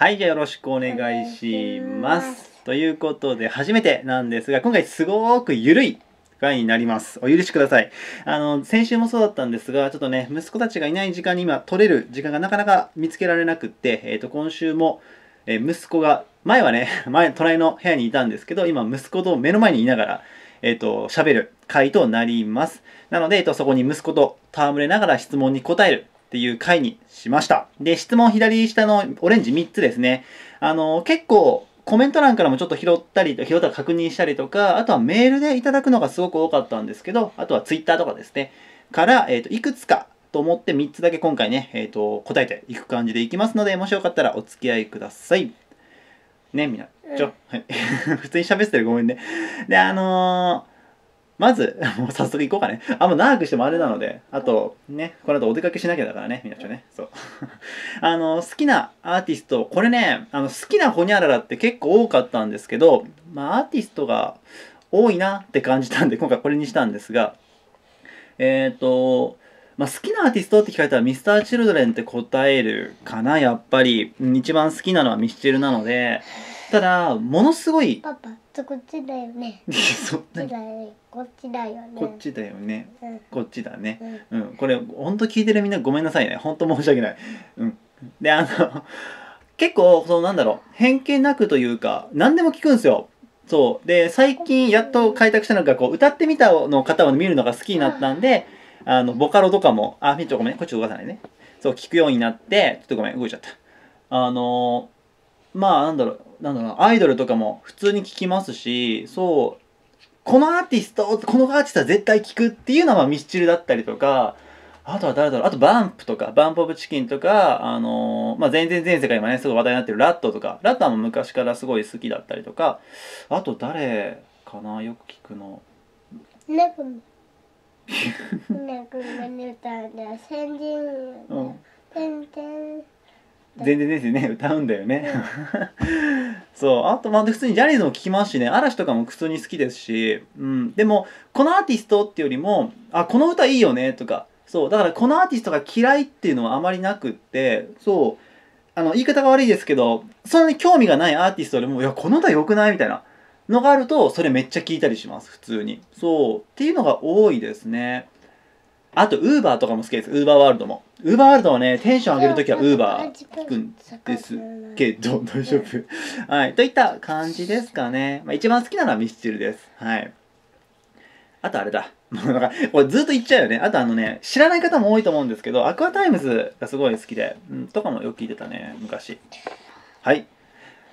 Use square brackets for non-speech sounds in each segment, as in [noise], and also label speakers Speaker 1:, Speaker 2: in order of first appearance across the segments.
Speaker 1: はい、じゃあよろしくお願いします。ということで、初めてなんですが、今回すごーく緩い回になります。お許しください。あの、先週もそうだったんですが、ちょっとね、息子たちがいない時間に今、取れる時間がなかなか見つけられなくって、えっ、ー、と、今週も、えー、息子が、前はね、[laughs] 前、隣の部屋にいたんですけど、今、息子と目の前にいながら、えっ、ー、と、喋る回となります。なので、えっ、と、そこに息子と戯れながら質問に答えるっていう回にしました。で、質問左下のオレンジ3つですね。あの、結構コメント欄からもちょっと拾ったり、拾ったら確認したりとか、あとはメールでいただくのがすごく多かったんですけど、あとは Twitter とかですね、から、えっ、ー、と、いくつかと思って3つだけ今回ね、えっ、ー、と、答えていく感じでいきますので、もしよかったらお付き合いください。ね、みんな。ちょ、はい。[laughs] 普通に喋ってるごめんね。で、あのーまず、[laughs] もう早速行こうかね。あんま長くしてもあれなので、あと、ね、この後お出かけしなきゃだからね、みなちゃんね。そう。[laughs] あの、好きなアーティスト、これね、あの、好きなホニャララって結構多かったんですけど、まあ、アーティストが多いなって感じたんで、今回これにしたんですが、えっ、ー、と、まあ、好きなアーティストって聞かれたらミスター・チルドレンって答えるかな、やっぱり。一番好きなのはミスチルなので、ただ、ものすごい、パパこっちだよね。[laughs] こっちだよね。こっちだよね。うん、こっちだね。うん、これ本当聞いてるみんなごめんなさいね。本当申し訳ない。うん。であの結構そのなんだろう偏見なくというか何でも聞くんですよ。そうで最近やっと開拓したのがこう歌ってみたの方を見るのが好きになったんで、あのボカロとかもあみちょごめんこっち動かさないね。そう聞くようになってちょっとごめん動いちゃった。あのまあなんだろうなんだろうアイドルとかも普通に聞きますしそうこのアーティストこのアーティストは絶対聞くっていうのはミスチルだったりとかあとは誰だろうあとバンプとかバンプオブチキンとかあのー、まあ、全然全世界今ねすごい話題になってるラットとかラットはも昔からすごい好きだったりとかあと誰かなよく聞くの。ねこねこ歌先人。うん。てんてん。全然ですよね [laughs] 歌うんだよね、[laughs] そうあとまあ普通にジャニーズも聴きますしね嵐とかも普通に好きですし、うん、でもこのアーティストっていうよりもあこの歌いいよねとかそうだからこのアーティストが嫌いっていうのはあまりなくってそうあの言い方が悪いですけどそんなに興味がないアーティストでもいやこの歌良くないみたいなのがあるとそれめっちゃ聞いたりします普通にそうっていうのが多いですねあと Uber とかも好きです Uber ワールドもウーバーワールドはね、テンション上げるときはウーバー聞くんですけど、大丈夫はい。といった感じですかね。まあ、一番好きなのはミスチルです。はい。あとあれだ。もうなんか、これずっと言っちゃうよね。あとあのね、知らない方も多いと思うんですけど、アクアタイムズがすごい好きで、うん、とかもよく聞いてたね、昔。はい。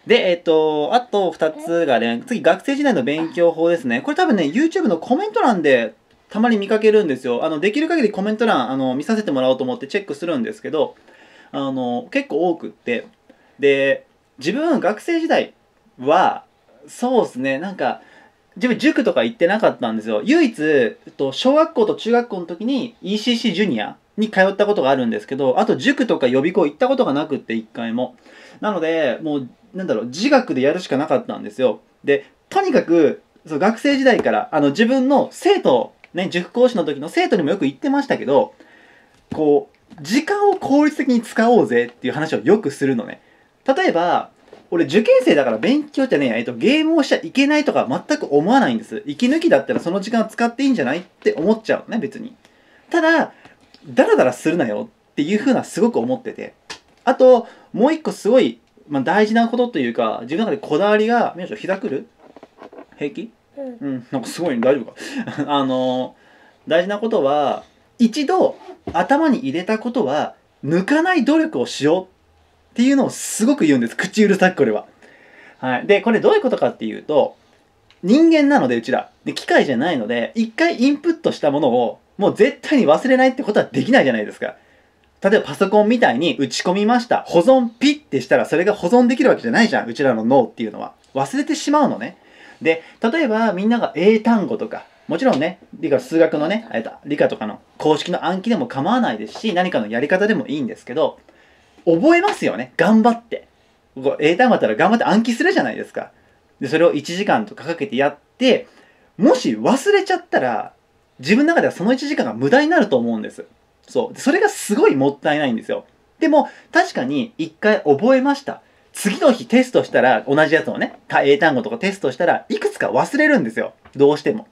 Speaker 1: で、えっと、あと2つがね、次、学生時代の勉強法ですね。これ多分ね、YouTube のコメント欄でたまに見かけるんですよ。あの、できる限りコメント欄、あの、見させてもらおうと思ってチェックするんですけど、あの、結構多くって。で、自分、学生時代は、そうですね、なんか、自分、塾とか行ってなかったんですよ。唯一、えっと、小学校と中学校の時に ECC ジュニアに通ったことがあるんですけど、あと塾とか予備校行ったことがなくって、一回も。なので、もう、なんだろう、自学でやるしかなかったんですよ。で、とにかく、そう学生時代からあの自分の生徒ね、塾講師の時の生徒にもよく言ってましたけど、こう、時間を効率的に使おうぜっていう話をよくするのね。例えば、俺受験生だから勉強ってね、えっと、ゲームをしちゃいけないとか全く思わないんです。息抜きだったらその時間を使っていいんじゃないって思っちゃうね、別に。ただ、ダラダラするなよっていうふうなすごく思ってて。あと、もう一個すごい、まあ、大事なことというか、自分の中でこだわりが、みまし膝来る平気うん、うん、なんかすごい、ね、大丈夫か [laughs] あの大事なことは一度頭に入れたことは抜かない努力をしようっていうのをすごく言うんです口うるさくこれは。はい、でこれどういうことかっていうと人間なのでうちらで機械じゃないので一回インプットしたものをもう絶対に忘れないってことはできないじゃないですか。例えばパソコンみたいに打ち込みました保存ピッてしたらそれが保存できるわけじゃないじゃんうちらの脳っていうのは忘れてしまうのねで、例えばみんなが英単語とか、もちろんね、理科、数学のね、理科とかの公式の暗記でも構わないですし、何かのやり方でもいいんですけど、覚えますよね。頑張って。英単語だったら頑張って暗記するじゃないですか。で、それを1時間とかかけてやって、もし忘れちゃったら、自分の中ではその1時間が無駄になると思うんです。そう。それがすごいもったいないんですよ。でも、確かに1回覚えました。次の日テストしたら、同じやつをね、英単語とかテストしたらいくつか忘れるんですよ。どうしても。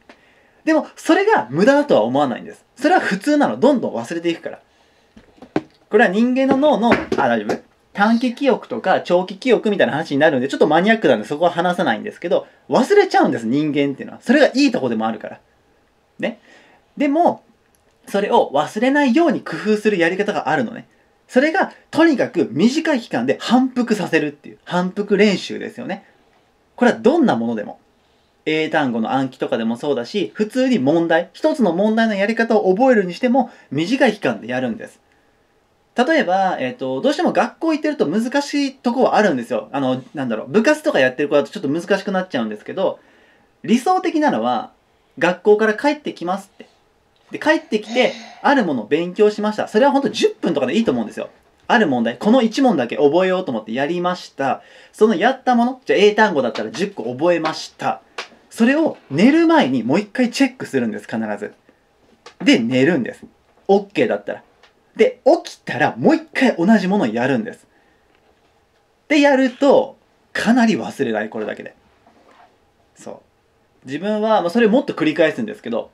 Speaker 1: でも、それが無駄だとは思わないんです。それは普通なの。どんどん忘れていくから。これは人間の脳の、あ、大丈夫短期記憶とか長期記憶みたいな話になるんで、ちょっとマニアックなんでそこは話さないんですけど、忘れちゃうんです、人間っていうのは。それがいいとこでもあるから。ね。でも、それを忘れないように工夫するやり方があるのね。それがとにかく短い期間で反復させるっていう反復練習ですよねこれはどんなものでも英単語の暗記とかでもそうだし普通に問題一つの問題のやり方を覚えるにしても短い期間でやるんです例えば、えっ、ー、と、どうしても学校行ってると難しいとこはあるんですよ。あの、なんだろう、部活とかやってる子だとちょっと難しくなっちゃうんですけど、理想的なのは、学校から帰ってきますって。で、帰ってきて、あるものを勉強しました。それは本当10分とかでいいと思うんですよ。ある問題、この1問だけ覚えようと思ってやりました。そのやったもの、じゃあ英単語だったら10個覚えました。それを寝る前にもう一回チェックするんです、必ず。で、寝るんです。OK だったら。で、起きたらもう一回同じものをやるんです。で、やると、かなり忘れない、これだけで。そう。自分は、まあ、それもっと繰り返すんですけど、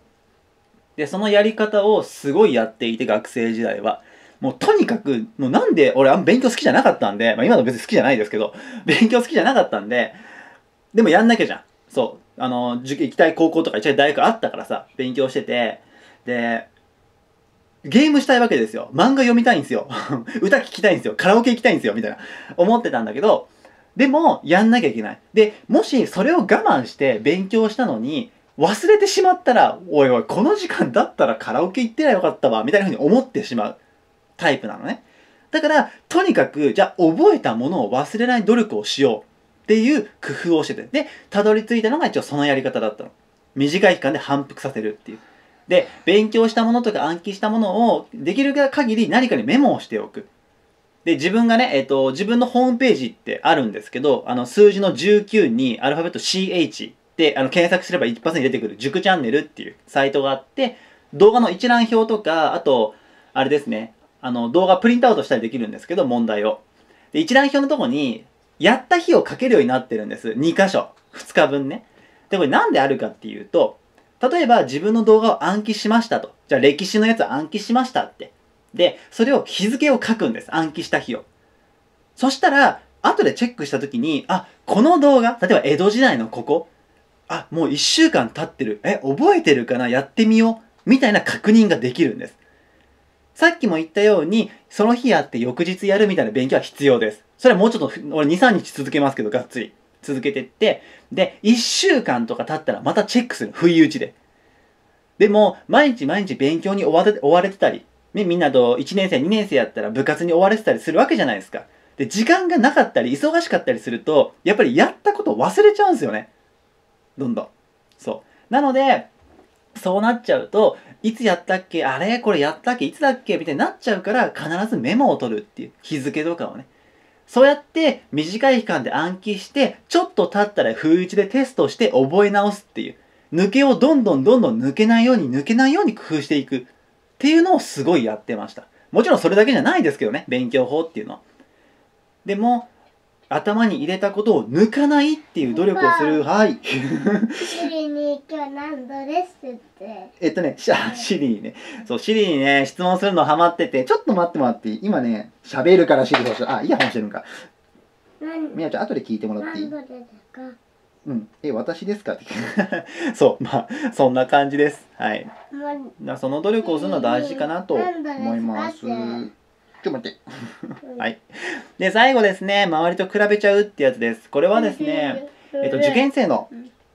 Speaker 1: で、そのやり方をすごいやっていて、学生時代は。もうとにかく、もうなんで、俺あん勉強好きじゃなかったんで、まあ今の別に好きじゃないですけど、[laughs] 勉強好きじゃなかったんで、でもやんなきゃじゃん。そう。あの、行きたい高校とか行きたい大学あったからさ、勉強してて、で、ゲームしたいわけですよ。漫画読みたいんですよ。[laughs] 歌聞きたいんですよ。カラオケ行きたいんですよ。みたいな。思ってたんだけど、でも、やんなきゃいけない。で、もしそれを我慢して勉強したのに、忘れてしまったら、おいおい、この時間だったらカラオケ行ってりゃよかったわ、みたいな風に思ってしまうタイプなのね。だから、とにかく、じゃあ覚えたものを忘れない努力をしようっていう工夫をしてて。で、たどり着いたのが一応そのやり方だったの。短い期間で反復させるっていう。で、勉強したものとか暗記したものをできる限り何かにメモをしておく。で、自分がね、えっ、ー、と、自分のホームページってあるんですけど、あの、数字の19にアルファベット CH、あの、検索すれば一発に出てくる、塾チャンネルっていうサイトがあって、動画の一覧表とか、あと、あれですね、あの、動画プリントアウトしたりできるんですけど、問題を。で、一覧表のとこに、やった日を書けるようになってるんです。2箇所。2日分ね。で、これなんであるかっていうと、例えば自分の動画を暗記しましたと。じゃあ歴史のやつ暗記しましたって。で、それを日付を書くんです。暗記した日を。そしたら、後でチェックした時に、あ、この動画、例えば江戸時代のここ、あ、もう1週間経ってる。え、覚えてるかなやってみよう。みたいな確認ができるんです。さっきも言ったように、その日やって翌日やるみたいな勉強は必要です。それはもうちょっと、俺2、3日続けますけど、がっつり。続けてって、で、1週間とか経ったらまたチェックする。不意打ちで。でも、毎日毎日勉強に追われ追われてたり、ね、みんなと1年生、2年生やったら部活に追われてたりするわけじゃないですか。で、時間がなかったり、忙しかったりすると、やっぱりやったこと忘れちゃうんですよね。どんどんそうなのでそうなっちゃうといつやったっけあれこれやったっけいつだっけみたいになっちゃうから必ずメモを取るっていう日付とかをねそうやって短い期間で暗記してちょっと経ったら封意打ちでテストして覚え直すっていう抜けをどんどんどんどん抜けないように抜けないように工夫していくっていうのをすごいやってましたもちろんそれだけじゃないですけどね勉強法っていうのはでも頭に入れたことを抜かないっていう努力をする、はいシリに今日何ってえっとねシシリにねそうシリにね質問するのハマっててちょっと待ってもらっていい今ね喋るからシリどうしようあイヤホンしてるんかみやちゃん後で聞いてもらっていいうん、え私ですかって [laughs] そうまあそんな感じですはい、ま、その努力をするのは大事かなと思います。ちょっと待って。はい。で、最後ですね、周りと比べちゃうってやつです。これはですね、
Speaker 2: えっと、受験生
Speaker 1: の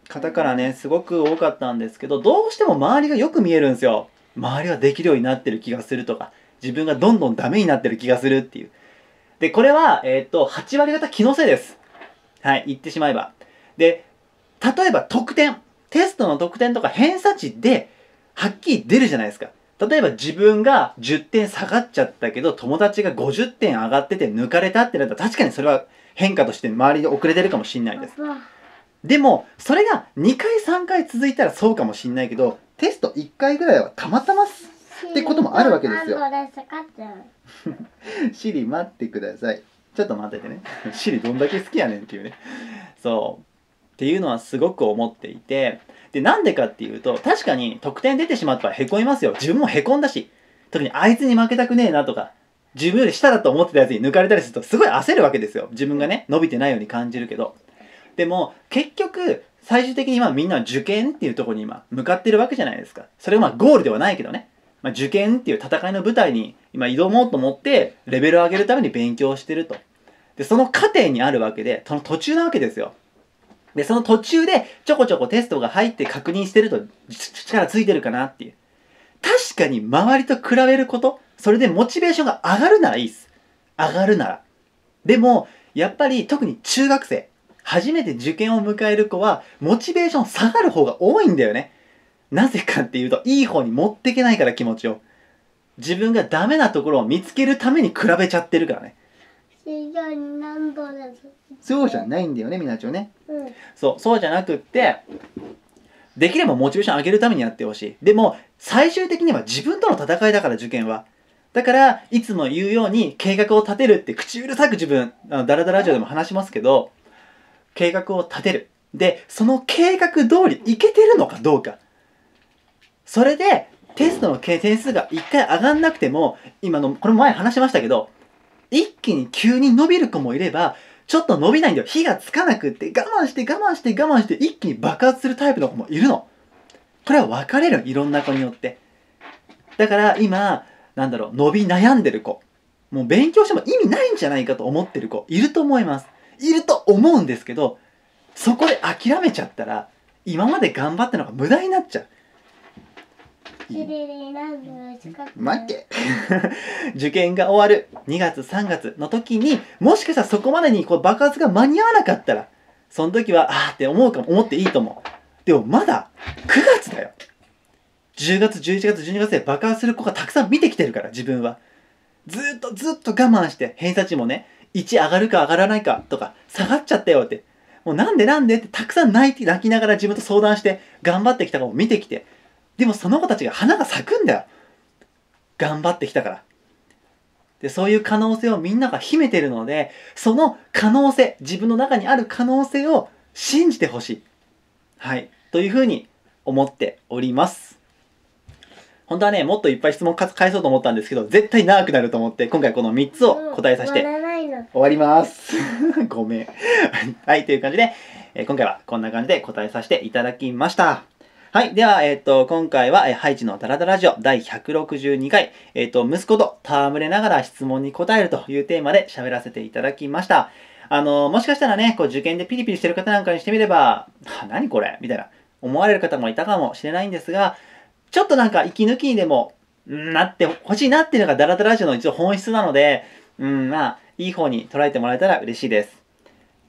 Speaker 1: 方からね、すごく多かったんですけど、どうしても周りがよく見えるんですよ。周りはできるようになってる気がするとか、自分がどんどんダメになってる気がするっていう。で、これは、えっと、8割方気のせいです。はい、言ってしまえば。で、例えば得点、テストの得点とか偏差値で、はっきり出るじゃないですか。例えば自分が10点下がっちゃったけど、友達が50点上がってて抜かれたってなったら、確かにそれは変化として周りで遅れてるかもしんないです。でも、それが2回3回続いたらそうかもしんないけど、テスト1回ぐらいはたまたまってこともあるわけですよ。シリ [laughs] 待ってください。ちょっと待っててね。シリどんだけ好きやねんっていうね。そう。っていうのはすごく思っていてでなんでかっていうと確かに得点出てしまったらへこみますよ自分もへこんだし特にあいつに負けたくねえなとか自分より下だと思ってたやつに抜かれたりするとすごい焦るわけですよ自分がね伸びてないように感じるけどでも結局最終的に今みんな受験っていうところに今向かってるわけじゃないですかそれはまあゴールではないけどね、まあ、受験っていう戦いの舞台に今挑もうと思ってレベルを上げるために勉強してるとでその過程にあるわけでその途中なわけですよで、その途中でちょこちょこテストが入って確認してると力ついてるかなっていう。確かに周りと比べること、それでモチベーションが上がるならいいです。上がるなら。でも、やっぱり特に中学生、初めて受験を迎える子は、モチベーション下がる方が多いんだよね。なぜかっていうと、いい方に持ってけないから気持ちを。自分がダメなところを見つけるために比べちゃってるからね。そうじゃないんだよね、みなちゃんね。そうそうじゃなくってできればモチベーション上げるためにやってほしいでも最終的には自分との戦いだから受験はだからいつも言うように計画を立てるって口うるさく自分あのダラダララジオでも話しますけど計画を立てるでその計画通りいけてるのかどうかそれでテストの点数が1回上がんなくても今のこれ前話しましたけど一気に急に伸びる子もいればちょっと伸びないんだよ。火がつかなくって、我慢して我慢して我慢して、一気に爆発するタイプの子もいるの。これは分かれる。いろんな子によって。だから今、なんだろう、伸び悩んでる子。もう勉強しても意味ないんじゃないかと思ってる子、いると思います。いると思うんですけど、そこで諦めちゃったら、今まで頑張ったのが無駄になっちゃう。待って [laughs] 受験が終わる2月3月の時にもしかしたらそこまでにこう爆発が間に合わなかったらその時はああって思うかも思っていいと思うでもまだ9月だよ10月11月12月で爆発する子がたくさん見てきてるから自分はずっとずっと我慢して偏差値もね1上がるか上がらないかとか下がっちゃったよってもうなんでなんでってたくさん泣いて泣きながら自分と相談して頑張ってきた子も見てきてでもその子たちが花が咲くんだよ頑張ってきたからでそういう可能性をみんなが秘めてるのでその可能性自分の中にある可能性を信じてほしいはいというふうに思っております本当はねもっといっぱい質問返そうと思ったんですけど絶対長くなると思って今回この3つを答えさせて終わります [laughs] ごめんはいという感じで、え今回はこんな感じで答えさせていただきましたはい。では、えっ、ー、と、今回は、えー、ハイチのダラダラジオ第162回、えっ、ー、と、息子と戯れながら質問に答えるというテーマで喋らせていただきました。あの、もしかしたらね、こう、受験でピリピリしてる方なんかにしてみれば、何これみたいな、思われる方もいたかもしれないんですが、ちょっとなんか息抜きにでも、なってほしいなっていうのがダラダラジオの一応本質なので、うん、まあ、いい方に捉えてもらえたら嬉しいです。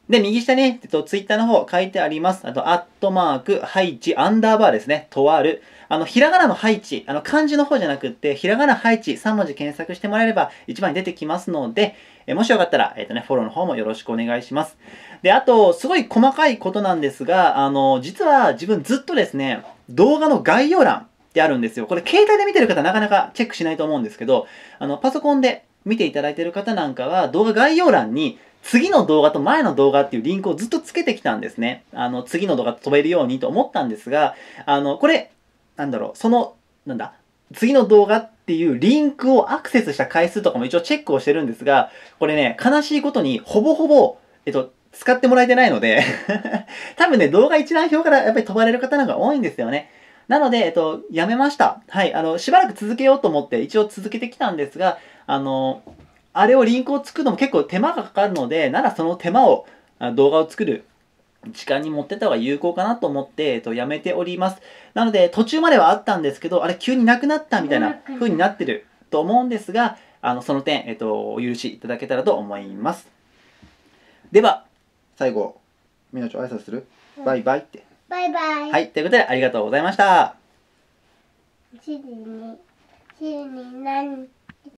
Speaker 1: で、右下ね、えっと、ツイッターの方書いてあります。あと、アットマーク、ハイチ、アンダーバーですね。とある。あの、ひらがなのハイチ、あの、漢字の方じゃなくって、ひらがなハイチ3文字検索してもらえれば一番に出てきますので、えもしよかったら、えっ、とね、フォローの方もよろしくお願いします。で、あと、すごい細かいことなんですが、あの、実は自分ずっとですね、動画の概要欄ってあるんですよ。これ、携帯で見てる方なかなかチェックしないと思うんですけど、あの、パソコンで見ていただいてる方なんかは、動画概要欄に次の動画と前の動画っていうリンクをずっとつけてきたんですね。あの、次の動画飛べるようにと思ったんですが、あの、これ、なんだろう、その、なんだ、次の動画っていうリンクをアクセスした回数とかも一応チェックをしてるんですが、これね、悲しいことに、ほぼほぼ、えっと、使ってもらえてないので [laughs] 多分ね、動画一覧表からやっぱり飛ばれる方の方が多いんですよね。なので、えっと、やめました。はい、あの、しばらく続けようと思って一応続けてきたんですが、あの、あれをリンクを作るのも結構手間がかかるので、ならその手間を、動画を作る時間に持ってた方が有効かなと思って、えっと、やめております。なので、途中まではあったんですけど、あれ急になくなったみたいな風になってると思うんですが、あの、その点、えっと、お許しいただけたらと思います。では、最後、みなちゃん挨拶する、うん、バイバイって。バイバイ。はい、ということでありがとうございました。1時に、シ時に何